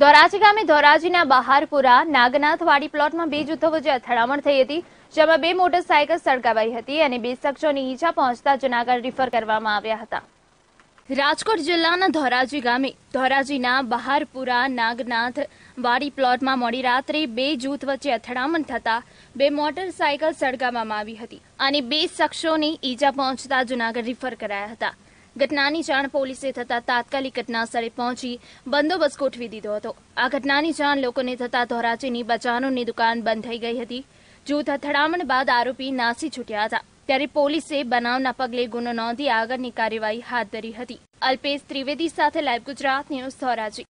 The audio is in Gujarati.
ધોરાજી ગામે ધોરાજીના બહારપુરા નાગનાથવાડી પ્લોટમાં બે જૂથો વચ્ચે અથડામણ થઈ હતી જેમાં બે મોટરસાયકલ સળગાવાઈ હતી અને બે શખ્સોની ઈજા પહોંચતા જુનાગઢ રિફર કરવામાં આવ્યા હતા રાજકોટ જિલ્લાના ધોરાજી ગામે ધોરાજીના બહારપુરા નાગનાથ વાડી પ્લોટમાં મોડી રાત્રે બે જૂથ વચ્ચે અથડામણ થતા બે મોટરસાયકલ સળગાવવામાં આવી હતી અને બે શખ્સોની ઈજા પહોંચતા જુનાગઢ રિફર કરાયા હતા ઘટનાની જાણ પોલીસે થતા તાત્કાલિક ઘટનાસ્થળે પહોંચી બંદોબસ્ત ગોઠવી દીધો હતો આ ઘટનાની જાણ લોકોને થતા ધોરાજીની બજારોની દુકાન બંધ થઈ ગઈ હતી જૂથ અથડામણ બાદ આરોપી નાસી છૂટ્યા હતા ત્યારે પોલીસે બનાવના પગલે ગુનો નોંધી આગળની કાર્યવાહી હાથ ધરી હતી અલ્પેશ ત્રિવેદી સાથે લાઈવ ગુજરાત ન્યૂઝ ધોરાજી